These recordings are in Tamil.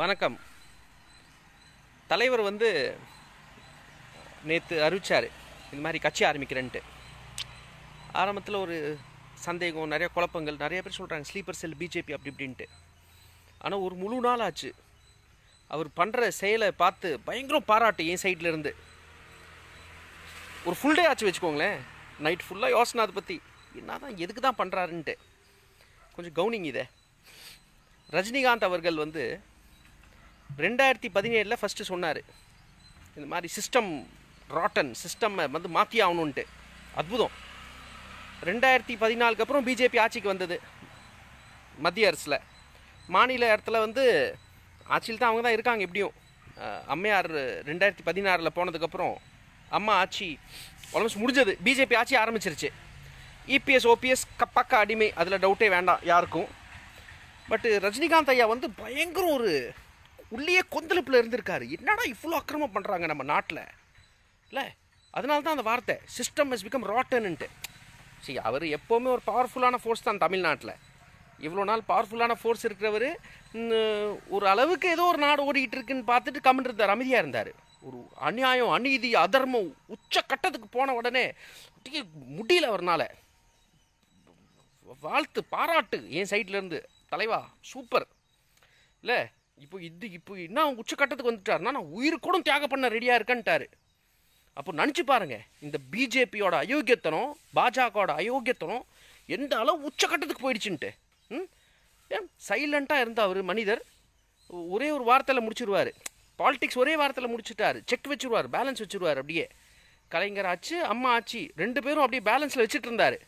வணக்கம் தலைவர் வந்து நேற்று அறிவித்தார் இந்த மாதிரி கட்சி ஆரம்பிக்கிறேன்ட்டு ஆரம்பத்தில் ஒரு சந்தேகம் நிறைய குழப்பங்கள் நிறைய பேர் சொல்கிறாங்க ஸ்லீப்பர் செல் பிஜேபி அப்படி இப்படின்ட்டு ஆனால் ஒரு முழு நாள் ஆச்சு அவர் பண்ணுற செயலை பார்த்து பயங்கரம் பாராட்டு என் சைட்லேருந்து ஒரு ஃபுல் டே ஆச்சு வச்சுக்கோங்களேன் நைட் ஃபுல்லாக யோசனை அதை பற்றி என்ன தான் எதுக்கு தான் பண்ணுறாருன்ட்டு கொஞ்சம் கவுனிங் இதை ரஜினிகாந்த் அவர்கள் வந்து ரெண்டாயிரத்தி பதினேழில் ஃபஸ்ட்டு சொன்னார் இந்த மாதிரி சிஸ்டம் ராட்டன் சிஸ்டம் வந்து மாற்றி ஆகணுன்ட்டு அற்புதம் ரெண்டாயிரத்தி பதினாலுக்கு அப்புறம் பிஜேபி ஆட்சிக்கு வந்தது மத்திய அரசில் மாநில இடத்துல வந்து ஆட்சியில் தான் அவங்க தான் இருக்காங்க எப்படியும் அம்மையார் ரெண்டாயிரத்தி பதினாறில் போனதுக்கப்புறம் அம்மா ஆட்சி ஆல்மோஸ்ட் முடிஞ்சது பிஜேபி ஆட்சி ஆரம்பிச்சிருச்சு இபிஎஸ் e ஓபிஎஸ் கப்பாக்கா அடிமை அதில் டவுட்டே வேண்டாம் யாருக்கும் பட்டு ரஜினிகாந்த் ஐயா வந்து பயங்கர ஒரு உள்ளேயே கொந்தளிப்பில் இருந்திருக்காரு என்னடா இவ்வளோ அக்கிரமம் பண்ணுறாங்க நம்ம நாட்டில் இல்லை அதனால தான் அந்த வார்த்தை சிஸ்டம் இஸ் பிகம் ராட்டன்ட்டு சரி அவர் எப்போவுமே ஒரு பவர்ஃபுல்லான ஃபோர்ஸ் தான் தமிழ்நாட்டில் இவ்வளோ நாள் பவர்ஃபுல்லான ஃபோர்ஸ் இருக்கிறவர் ஒரு அளவுக்கு ஏதோ ஒரு நாடு ஓடிக்கிட்டு இருக்குன்னு பார்த்துட்டு கம்மிட்டு இருந்தார் அமைதியாக இருந்தார் ஒரு அநியாயம் அநீதி அதர்மம் உச்ச கட்டத்துக்கு போன உடனே முடியல அவர்னால் வாழ்த்து பாராட்டு என் சைட்லேருந்து தலைவா சூப்பர் இல்லை இப்போ இது இப்போ என்ன உச்சக்கட்டத்துக்கு வந்துட்டார்னா நான் உயிர் கூட தியாகம் பண்ண ரெடியாக இருக்கேன்ட்டாரு அப்போ நினச்சி பாருங்கள் இந்த பிஜேபியோட அயோக்கியத்தனம் பாஜகவோட அயோக்கியத்தனம் எந்த அளவு உச்சக்கட்டத்துக்கு போயிடுச்சுன்ட்டு ம் ஏன் சைலண்ட்டாக இருந்த அவர் மனிதர் ஒரே ஒரு வார்த்தையில் முடிச்சிருவார் பாலிடிக்ஸ் ஒரே வார்த்தையில் முடிச்சுட்டார் செக் வச்சுருவார் பேலன்ஸ் வச்சுருவார் அப்படியே கலைஞர் ஆச்சு அம்மா ஆச்சு ரெண்டு பேரும் அப்படியே பேலன்ஸில் வச்சுட்டு இருந்தார்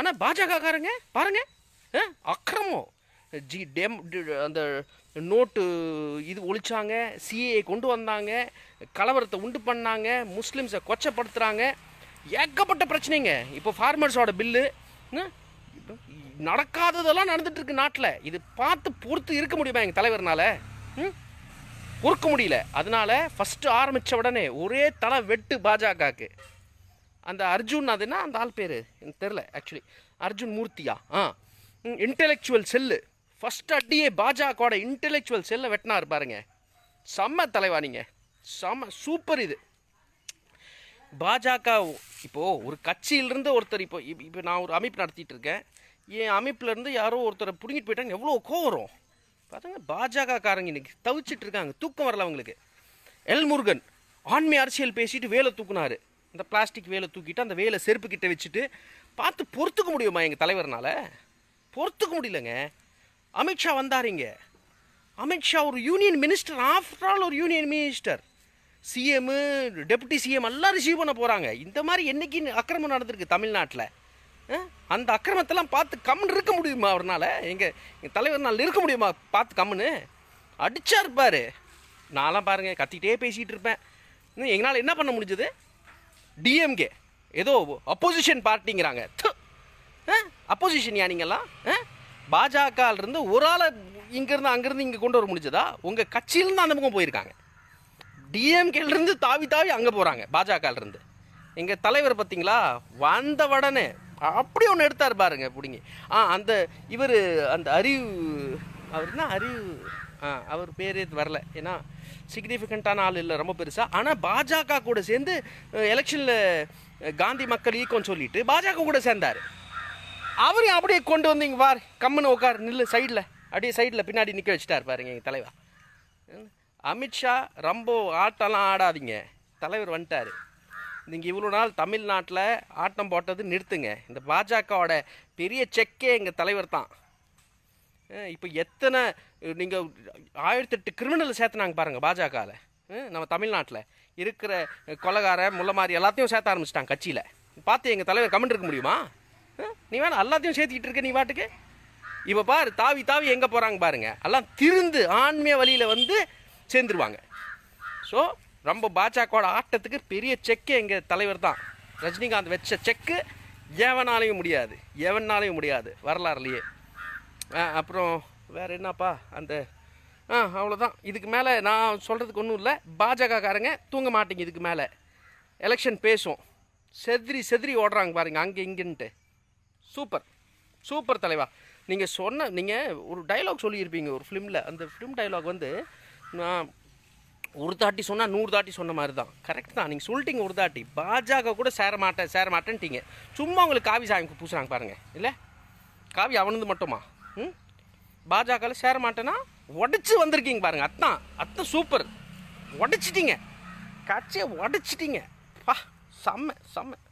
ஆனால் பாஜகக்காரங்க பாருங்கள் அக்கிரமம் ஜி டெம் அந்த நோட்டு இது ஒழிச்சாங்க சிஏ கொண்டு வந்தாங்க கலவரத்தை உண்டு பண்ணாங்க முஸ்லீம்ஸை கொச்சப்படுத்துகிறாங்க ஏகப்பட்ட பிரச்சனைங்க இப்போ ஃபார்மர்ஸோட பில்லு நடக்காததெல்லாம் இருக்கு நாட்டில் இது பார்த்து பொறுத்து இருக்க முடியுமா எங்கள் தலைவர்னால பொறுக்க முடியல அதனால் ஃபஸ்ட்டு ஆரம்பித்த உடனே ஒரே தலை வெட்டு பாஜகவுக்கு அந்த அர்ஜுன் அதுனா அந்த ஆள் பேர் எனக்கு தெரில ஆக்சுவலி அர்ஜுன் மூர்த்தியா ஆ இன்டெலெக்சுவல் செல்லு ஃபஸ்ட் அடியே பாஜகவோட இன்டெலெக்சுவல் செல்ல வெட்டினா இருப்பாருங்க செம்ம தலைவா நீங்கள் செம்ம சூப்பர் இது பாஜக இப்போது ஒரு கட்சியிலிருந்து ஒருத்தர் இப்போ இப்போ நான் ஒரு அமைப்பு நடத்திட்டு இருக்கேன் என் அமைப்புலேருந்து யாரோ ஒருத்தரை பிடுங்கிட்டு போயிட்டாங்க எவ்வளோ கோவம் பாஜக பாஜகக்காரங்க இன்றைக்கி தவிச்சிட்டு இருக்காங்க தூக்கம் வரல அவங்களுக்கு எல் முருகன் ஆண்மை அரசியல் பேசிட்டு வேலை தூக்குனாரு இந்த பிளாஸ்டிக் வேலை தூக்கிட்டு அந்த வேலை செருப்பு கிட்ட வச்சுட்டு பார்த்து பொறுத்துக்க முடியுமா எங்கள் தலைவர்னால் பொறுத்துக்க முடியலங்க அமித்ஷா வந்தாரிங்க அமித்ஷா ஒரு யூனியன் மினிஸ்டர் ஆஃப்டர் ஆல் ஒரு யூனியன் மினிஸ்டர் சிஎம்மு டெப்டி சிஎம் எல்லாம் ரிசீவ் பண்ண போகிறாங்க இந்த மாதிரி என்றைக்கு அக்கிரமம் நடந்திருக்கு தமிழ்நாட்டில் அந்த அக்கிரமத்தெல்லாம் பார்த்து கம்முன்னு இருக்க முடியுமா அவர்னால் எங்கள் எங்கள் தலைவர்னால் இருக்க முடியுமா பார்த்து கம்முன்னு அடித்தா இருப்பார் நான்லாம் பாருங்கள் கத்திக்கிட்டே பேசிகிட்டு இருப்பேன் இன்னும் எங்களால் என்ன பண்ண முடிஞ்சது டிஎம்கே ஏதோ அப்போசிஷன் பார்ட்டிங்கிறாங்க அப்போசிஷன் யா நீங்கள்லாம் ஆ பாஜகலேருந்து ஒரு ஆளை இங்கேருந்து அங்கேருந்து இங்கே கொண்டு வர முடிஞ்சதா உங்கள் கட்சியிலேருந்து அந்த பக்கம் போயிருக்காங்க டிஎம்கேலேருந்து தாவி தாவி அங்கே போகிறாங்க பாஜகலேருந்து எங்கள் தலைவர் பார்த்தீங்களா வந்த உடனே அப்படி ஒன்று எடுத்தார் பாருங்க பிடிங்க ஆ அந்த இவர் அந்த அறிவு அவர் தான் அறிவு ஆ அவர் பேரே வரல ஏன்னா சிக்னிஃபிகண்ட்டான ஆள் இல்லை ரொம்ப பெருசாக ஆனால் பாஜக கூட சேர்ந்து எலெக்ஷனில் காந்தி மக்கள் ஈக்கம் சொல்லிட்டு பாஜக கூட சேர்ந்தார் அவரையும் அப்படியே கொண்டு வந்தீங்க பார் கம்முன்னு உட்கார் நில்லு சைடில் அப்படியே சைடில் பின்னாடி நிற்க வச்சுட்டார் பாருங்க எங்கள் தலைவர் அமித்ஷா ரொம்ப ஆட்டம்லாம் ஆடாதீங்க தலைவர் வந்துட்டார் நீங்கள் இவ்வளோ நாள் தமிழ்நாட்டில் ஆட்டம் போட்டது நிறுத்துங்க இந்த பாஜகவோட பெரிய செக்கே எங்கள் தலைவர் தான் இப்போ எத்தனை நீங்கள் ஆயிரத்தெட்டு கிரிமினல் சேர்த்துனாங்க பாருங்கள் பாஜகவில் நம்ம தமிழ்நாட்டில் இருக்கிற கொலகார முல்லை மாதிரி எல்லாத்தையும் சேர்த்த ஆரம்பிச்சிட்டாங்க கட்சியில் பார்த்து எங்கள் தலைவர் கமெண்ட் இருக்க முடியுமா நீ வேணா எல்லாத்தையும் சேர்த்துக்கிட்டு இருக்க நீ பாட்டுக்கு இப்போ பாரு தாவி தாவி எங்கே போகிறாங்க பாருங்க எல்லாம் திருந்து ஆன்மீக வழியில் வந்து சேர்ந்துருவாங்க ஸோ ரொம்ப பாஜகவோட ஆட்டத்துக்கு பெரிய செக்கு எங்கள் தலைவர் தான் ரஜினிகாந்த் வச்ச செக்கு எவனாலையும் முடியாது எவனாலையும் முடியாது வரலாறுலையே அப்புறம் வேறு என்னப்பா அந்த ஆ அவ்வளோதான் இதுக்கு மேலே நான் சொல்கிறதுக்கு ஒன்றும் இல்லை பாஜகக்காரங்க தூங்க மாட்டேங்க இதுக்கு மேலே எலெக்ஷன் பேசும் செதிரி செதிரி ஓடுறாங்க பாருங்கள் அங்கே இங்கேன்ட்டு சூப்பர் சூப்பர் தலைவா நீங்கள் சொன்ன நீங்கள் ஒரு டைலாக் சொல்லியிருப்பீங்க ஒரு ஃபிலிமில் அந்த ஃபிலிம் டைலாக் வந்து நான் ஒரு தாட்டி சொன்னால் நூறு தாட்டி சொன்ன மாதிரி தான் கரெக்ட் தான் நீங்கள் சொல்லிட்டீங்க ஒரு தாட்டி பாஜக கூட சேர மாட்டேன் சேர மாட்டேன்ட்டீங்க சும்மா உங்களுக்கு காவி சாயம் பூசுகிறாங்க பாருங்கள் இல்லை காவி அவனது மட்டுமா ம் பாஜகவில் சேர மாட்டேன்னா உடச்சி வந்திருக்கீங்க பாருங்கள் அத்தான் அத்தான் சூப்பர் உடச்சிட்டிங்க கட்சியை உடச்சிட்டிங்க பா செம்ம செம்ம